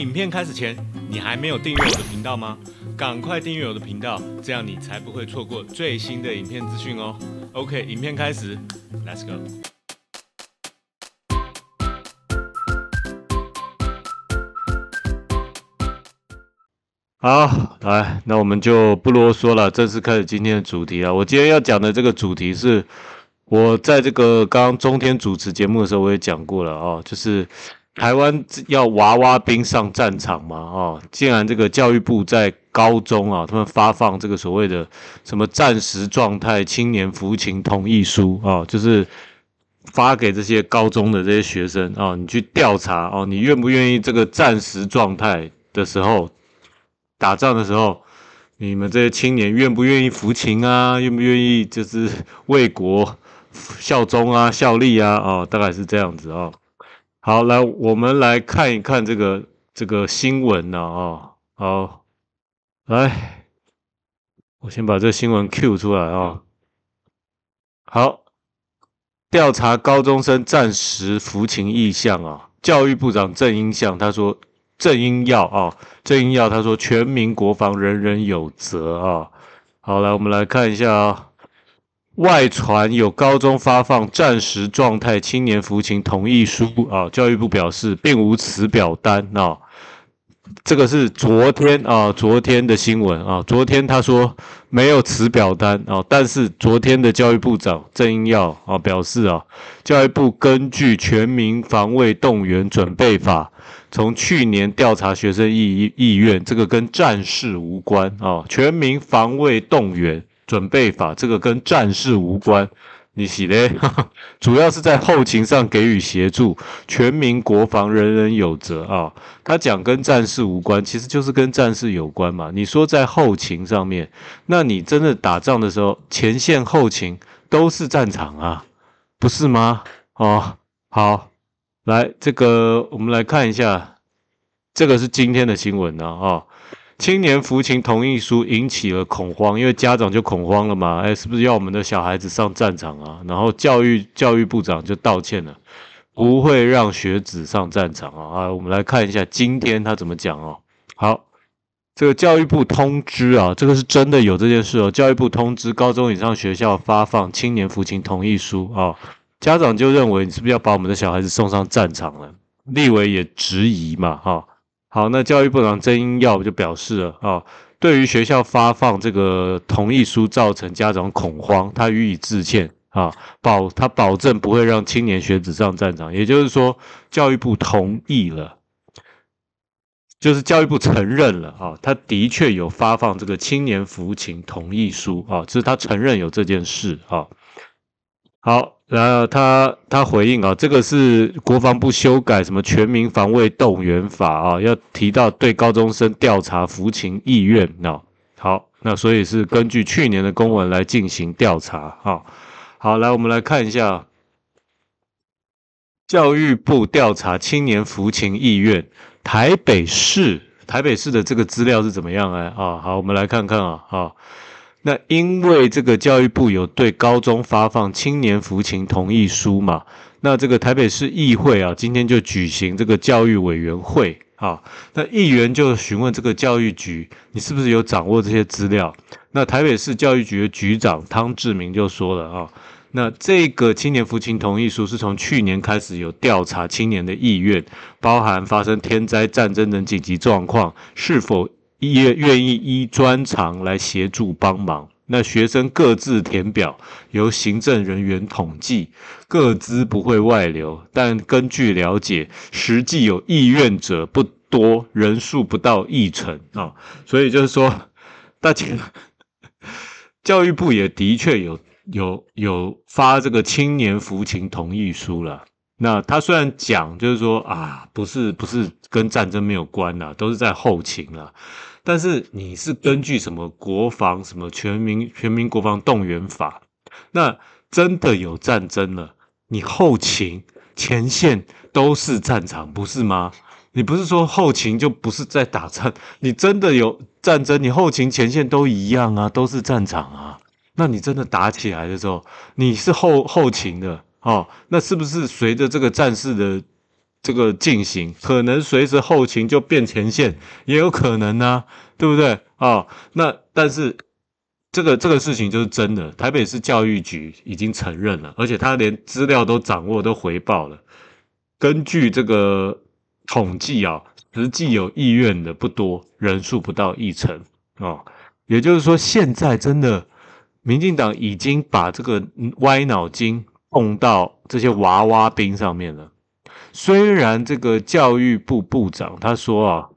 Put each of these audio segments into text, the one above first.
影片开始前，你还没有订阅我的频道吗？赶快订阅我的频道，这样你才不会错过最新的影片资讯哦。OK，影片开始，Let's go。好，来，那我们就不啰嗦了，正式开始今天的主题啊。我今天要讲的这个主题是，我在这个刚中天主持节目的时候我也讲过了啊，就是。台湾要娃娃兵上战场嘛？哦，竟然这个教育部在高中啊，他们发放这个所谓的什么战时状态青年服勤同意书啊，就是发给这些高中的这些学生啊，你去调查哦，你愿不愿意这个战时状态的时候打仗的时候，你们这些青年愿不愿意服勤啊？愿不愿意就是为国效忠啊、效力啊？哦，大概是这样子哦。好，来，我们来看一看这个这个新闻呢啊。好，来，我先把这新闻 Q 出来啊。好，调查高中生暂时服刑意向啊。教育部长郑英相他说，郑英耀啊，郑英耀他说，全民国防人人有责啊。好，来，我们来看一下啊。外传有高中发放战时状态青年服勤同意书啊，教育部表示并无此表单。那这个是昨天啊，昨天的新闻啊，昨天他说没有此表单啊，但是昨天的教育部长郑英耀啊表示啊，教育部根据全民防卫动员准备法，从去年调查学生意意愿，这个跟战事无关啊，全民防卫动员。准备法这个跟战事无关，你死嘞！主要是在后勤上给予协助，全民国防人人有责啊！他讲跟战事无关，其实就是跟战事有关嘛。你说在后勤上面，那你真的打仗的时候，前线后勤都是战场啊，不是吗？哦，好，来这个我们来看一下，这个是今天的新闻呢，啊。青年服勤同意书引起了恐慌，因为家长就恐慌了嘛，哎，是不是要我们的小孩子上战场啊？然后教育教育部长就道歉了，不会让学子上战场啊。啊，我们来看一下今天他怎么讲哦。好，这个教育部通知啊，这个是真的有这件事哦。教育部通知高中以上学校发放青年服勤同意书啊，家长就认为你是不是要把我们的小孩子送上战场了？立委也质疑嘛，哈。好，那教育部长曾荫耀就表示了啊，对于学校发放这个同意书造成家长恐慌，他予以致歉啊，保他保证不会让青年学子上战场，也就是说，教育部同意了，就是教育部承认了啊，他的确有发放这个青年服勤同意书啊，就是他承认有这件事啊，好。然后他他回应啊，这个是国防部修改什么全民防卫动员法啊，要提到对高中生调查服勤意愿啊。好，那所以是根据去年的公文来进行调查啊。好，来我们来看一下教育部调查青年服勤意愿，台北市台北市的这个资料是怎么样哎啊？好，我们来看看啊啊。那因为这个教育部有对高中发放青年服勤同意书嘛，那这个台北市议会啊，今天就举行这个教育委员会啊，那议员就询问这个教育局，你是不是有掌握这些资料？那台北市教育局的局长汤志明就说了啊，那这个青年服勤同意书是从去年开始有调查青年的意愿，包含发生天灾、战争等紧急状况是否。愿愿意依专长来协助帮忙，那学生各自填表，由行政人员统计，各资不会外流。但根据了解，实际有意愿者不多，人数不到一成啊。所以就是说，大家教育部也的确有有有发这个青年服勤同意书了。那他虽然讲，就是说啊，不是不是跟战争没有关啊，都是在后勤啊。但是你是根据什么国防什么全民全民国防动员法？那真的有战争了，你后勤前线都是战场，不是吗？你不是说后勤就不是在打仗？你真的有战争，你后勤前线都一样啊，都是战场啊。那你真的打起来的时候，你是后后勤的。哦，那是不是随着这个战事的这个进行，可能随着后勤就变前线，也有可能呢，对不对？哦，那但是这个这个事情就是真的，台北市教育局已经承认了，而且他连资料都掌握都回报了。根据这个统计啊，实际有意愿的不多，人数不到一成啊。也就是说，现在真的，民进党已经把这个歪脑筋。碰到这些娃娃兵上面了。虽然这个教育部部长他说啊，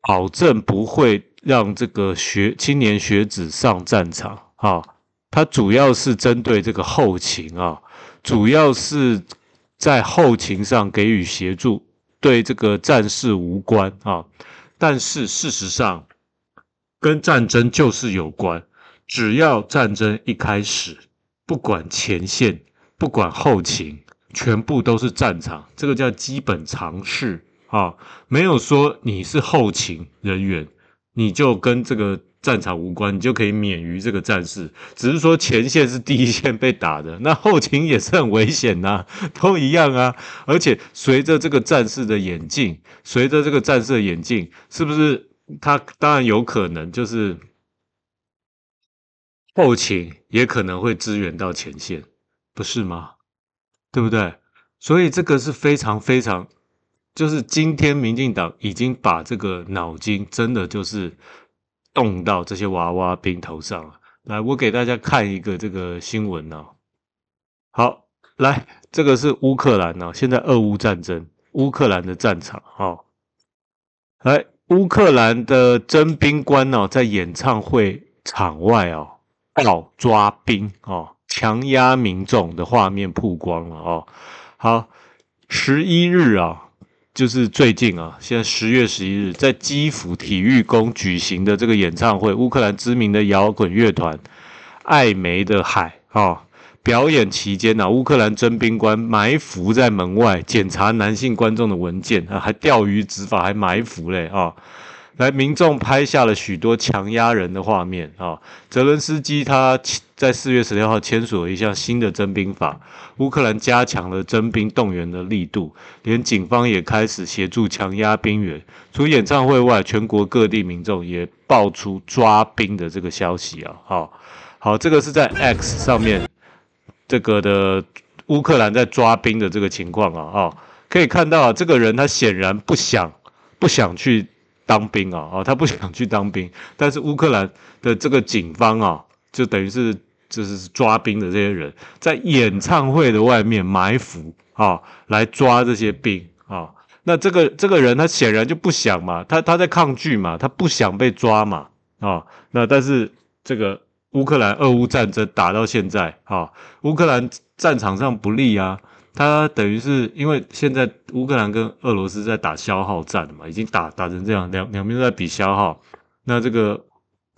保证不会让这个学青年学子上战场啊，他主要是针对这个后勤啊，主要是在后勤上给予协助，对这个战事无关啊。但是事实上，跟战争就是有关。只要战争一开始，不管前线。不管后勤，全部都是战场，这个叫基本常识啊。没有说你是后勤人员，你就跟这个战场无关，你就可以免于这个战事。只是说前线是第一线被打的，那后勤也是很危险呐，都一样啊。而且随着这个战事的演进，随着这个战事的演进，是不是？他当然有可能，就是后勤也可能会支援到前线。不是吗？对不对？所以这个是非常非常，就是今天民进党已经把这个脑筋真的就是动到这些娃娃兵头上啊！来，我给大家看一个这个新闻哦。好，来，这个是乌克兰呢，现在俄乌战争，乌克兰的战场哈。来，乌克兰的征兵官呢，在演唱会场外哦，搞抓兵哦。强压民众的画面曝光了哦。好，十一日啊，就是最近啊，现在十月十一日，在基辅体育宫举行的这个演唱会，乌克兰知名的摇滚乐团艾梅的海啊，表演期间呢，乌克兰征兵官埋伏在门外检查男性观众的文件啊，还钓鱼执法，还埋伏嘞啊。来，民众拍下了许多强压人的画面啊！泽伦斯基他在四月十六号签署了一项新的征兵法，乌克兰加强了征兵动员的力度，连警方也开始协助强压兵员。除演唱会外，全国各地民众也爆出抓兵的这个消息啊！好好，这个是在 X 上面这个的乌克兰在抓兵的这个情况啊！哈，可以看到这个人他显然不想不想去。当兵啊啊，他不想去当兵，但是乌克兰的这个警方啊，就等于是就是抓兵的这些人在演唱会的外面埋伏啊，来抓这些兵啊。那这个这个人他显然就不想嘛，他他在抗拒嘛，他不想被抓嘛啊。那但是这个乌克兰俄乌战争打到现在啊，乌克兰战场上不利啊。他等于是因为现在乌克兰跟俄罗斯在打消耗战嘛，已经打打成这样，两两边都在比消耗。那这个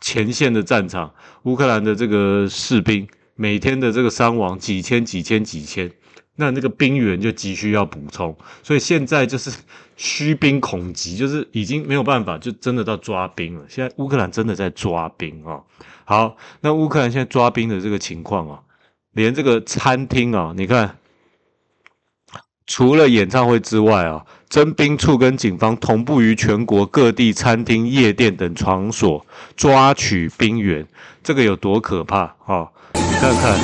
前线的战场，乌克兰的这个士兵每天的这个伤亡几千几千几千，那那个兵员就急需要补充，所以现在就是虚兵恐急，就是已经没有办法，就真的到抓兵了。现在乌克兰真的在抓兵啊。好，那乌克兰现在抓兵的这个情况啊，连这个餐厅啊，你看。除了演唱会之外啊，征兵处跟警方同步于全国各地餐厅、夜店等场所抓取兵员，这个有多可怕啊？你看看，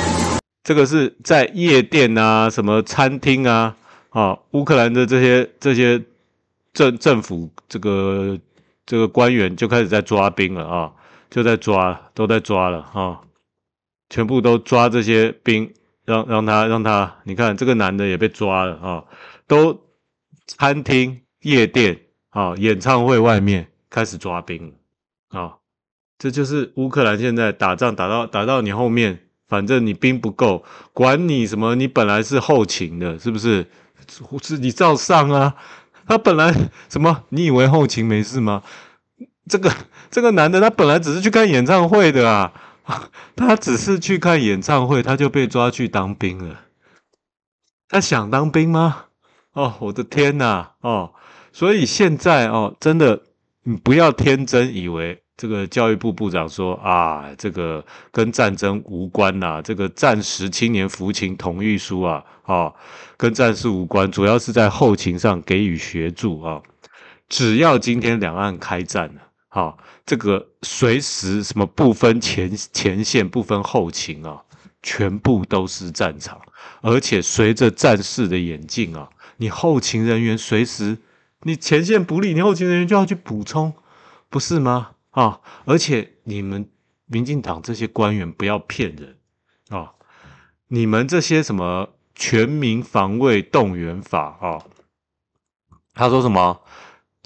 这个是在夜店啊，什么餐厅啊，啊，乌克兰的这些这些政政府这个这个官员就开始在抓兵了啊，就在抓，都在抓了啊，全部都抓这些兵。让让他让他，你看这个男的也被抓了啊！都餐厅、夜店啊、演唱会外面开始抓兵了啊！这就是乌克兰现在打仗打到打到你后面，反正你兵不够，管你什么，你本来是后勤的，是不是？是你照上啊！他本来什么？你以为后勤没事吗？这个这个男的他本来只是去看演唱会的啊！他只是去看演唱会，他就被抓去当兵了。他想当兵吗？哦，我的天呐！哦，所以现在哦，真的，你不要天真以为这个教育部部长说啊，这个跟战争无关呐。这个战时青年服勤同意书啊，啊，跟战事无关，主要是在后勤上给予协助啊。只要今天两岸开战了。啊，这个随时什么不分前前线不分后勤啊，全部都是战场，而且随着战事的演进啊，你后勤人员随时你前线不利，你后勤人员就要去补充，不是吗？啊，而且你们民进党这些官员不要骗人啊，你们这些什么全民防卫动员法啊，他说什么？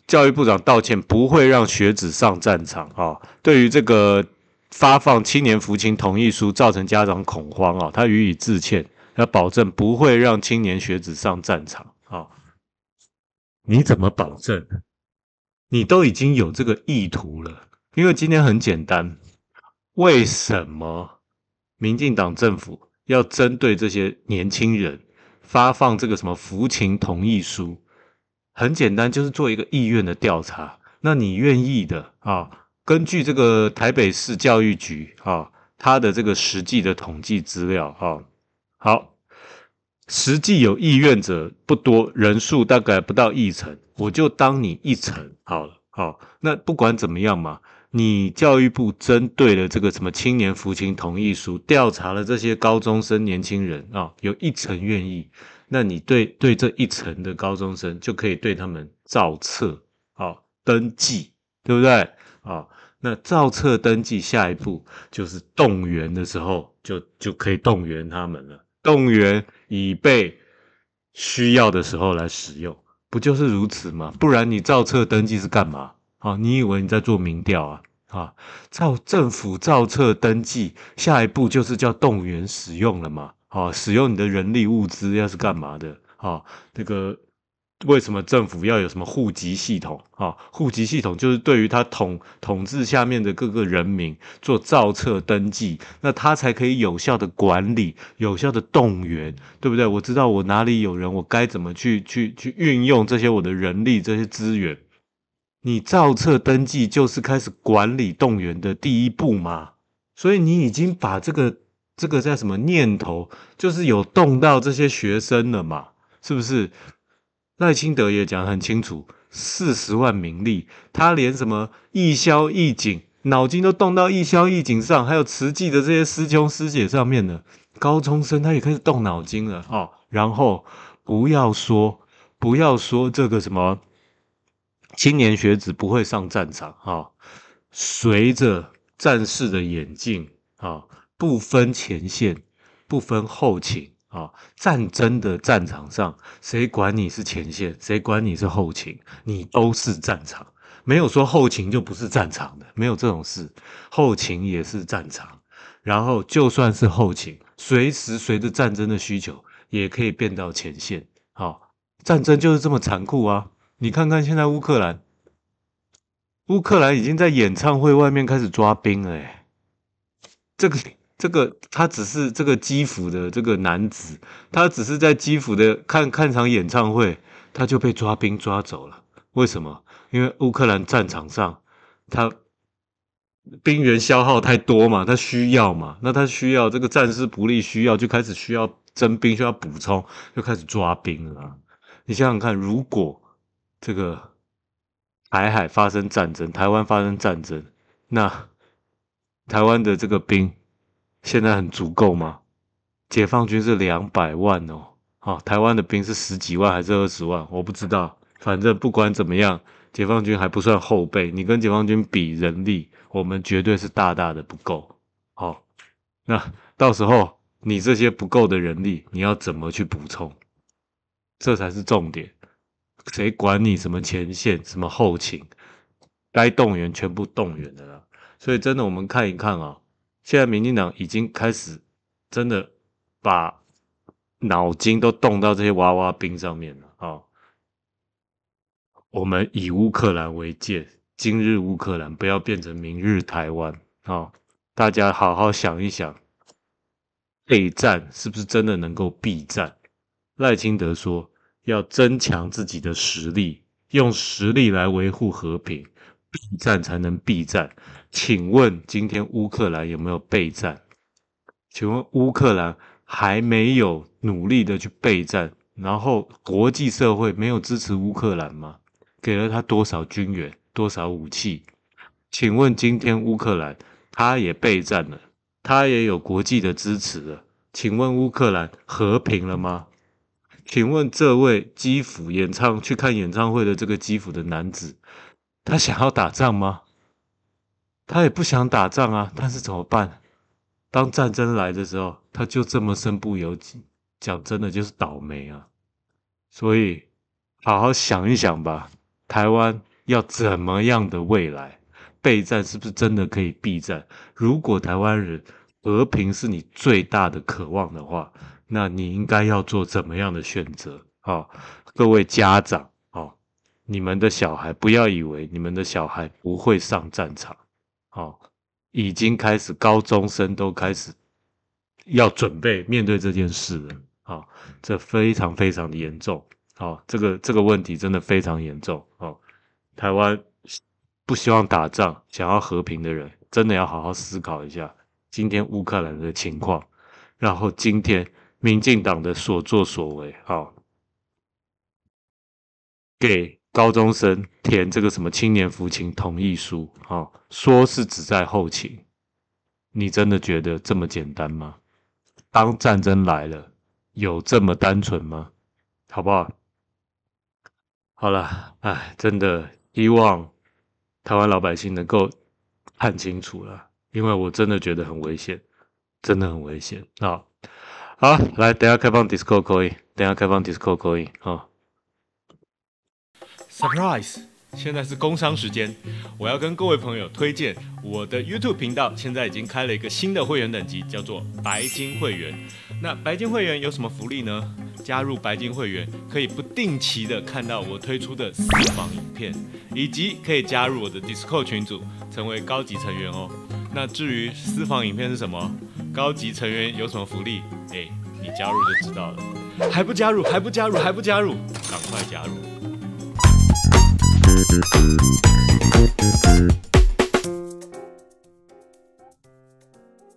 教育部长道歉，不会让学子上战场啊！对于这个发放青年服勤同意书造成家长恐慌啊，他予以致歉，要保证不会让青年学子上战场啊！你怎么保证？你都已经有这个意图了，因为今天很简单，为什么民进党政府要针对这些年轻人发放这个什么服勤同意书？很简单，就是做一个意愿的调查。那你愿意的啊？根据这个台北市教育局啊，它的这个实际的统计资料啊，好，实际有意愿者不多，人数大概不到一成，我就当你一成好了。好，那不管怎么样嘛，你教育部针对了这个什么青年服勤同意书，调查了这些高中生年轻人啊，有一成愿意。那你对对这一层的高中生就可以对他们造册啊，登记，对不对啊？那造册登记下一步就是动员的时候就就可以动员他们了，动员以备需要的时候来使用，不就是如此吗？不然你造册登记是干嘛啊？你以为你在做民调啊？啊，造政府造册登记，下一步就是叫动员使用了吗？啊，使用你的人力物资，要是干嘛的啊？那个为什么政府要有什么户籍系统啊？户籍系统就是对于他统统治下面的各个人民做造册登记，那他才可以有效的管理、有效的动员，对不对？我知道我哪里有人，我该怎么去去去运用这些我的人力这些资源？你造册登记就是开始管理动员的第一步嘛，所以你已经把这个。这个在什么念头？就是有动到这些学生了嘛？是不是？赖清德也讲很清楚，四十万名利，他连什么艺销艺警，脑筋都动到艺销艺警上，还有慈济的这些师兄师姐上面呢。高中生他也开始动脑筋了啊！然后不要说，不要说这个什么青年学子不会上战场啊，随着战士的演镜啊。不分前线，不分后勤啊！战争的战场上，谁管你是前线，谁管你是后勤，你都是战场。没有说后勤就不是战场的，没有这种事，后勤也是战场。然后就算是后勤，随时随着战争的需求，也可以变到前线。好，战争就是这么残酷啊！你看看现在乌克兰，乌克兰已经在演唱会外面开始抓兵了，哎，这个。这个他只是这个基辅的这个男子，他只是在基辅的看看场演唱会，他就被抓兵抓走了。为什么？因为乌克兰战场上他兵员消耗太多嘛，他需要嘛，那他需要这个战事不利，需要就开始需要征兵，需要补充，就开始抓兵了。你想想看，如果这个台海发生战争，台湾发生战争，那台湾的这个兵。现在很足够吗？解放军是两百万哦，好，台湾的兵是十几万还是二十万？我不知道，反正不管怎么样，解放军还不算后备。你跟解放军比人力，我们绝对是大大的不够。好，那到时候你这些不够的人力，你要怎么去补充？这才是重点。谁管你什么前线、什么后勤？该动员全部动员的啦。所以真的，我们看一看啊。现在民进党已经开始真的把脑筋都动到这些娃娃兵上面了啊！我们以乌克兰为界，今日乌克兰不要变成明日台湾啊！大家好好想一想，备战是不是真的能够避战？赖清德说要增强自己的实力，用实力来维护和平，避战才能避战。请问今天乌克兰有没有备战？请问乌克兰还没有努力的去备战，然后国际社会没有支持乌克兰吗？给了他多少军援，多少武器？请问今天乌克兰他也备战了，他也有国际的支持了？请问乌克兰和平了吗？请问这位基辅演唱去看演唱会的这个基辅的男子，他想要打仗吗？他也不想打仗啊，但是怎么办？当战争来的时候，他就这么身不由己。讲真的，就是倒霉啊。所以，好好想一想吧，台湾要怎么样的未来？备战是不是真的可以避战？如果台湾人和平是你最大的渴望的话，那你应该要做怎么样的选择？啊，各位家长啊，你们的小孩不要以为你们的小孩不会上战场。哦，已经开始，高中生都开始要准备面对这件事了。啊，这非常非常的严重。哦，这个这个问题真的非常严重。哦，台湾不希望打仗，想要和平的人真的要好好思考一下今天乌克兰的情况，然后今天民进党的所作所为。哦，给。高中生填这个什么青年服勤同意书，好，说是只在后勤，你真的觉得这么简单吗？当战争来了，有这么单纯吗？好不好？好了，哎，真的，希望台湾老百姓能够看清楚了，因为我真的觉得很危险，真的很危险啊！好，来，等下开放 Discord 可以，等下开放 Discord 可以，好。Surprise！现在是工商时间，我要跟各位朋友推荐我的 YouTube 频道，现在已经开了一个新的会员等级，叫做白金会员。那白金会员有什么福利呢？加入白金会员可以不定期的看到我推出的私房影片，以及可以加入我的 Discord 群组，成为高级成员哦。那至于私房影片是什么，高级成员有什么福利，哎，你加入就知道了。还不加入？还不加入？还不加入？赶快加入！Thank you.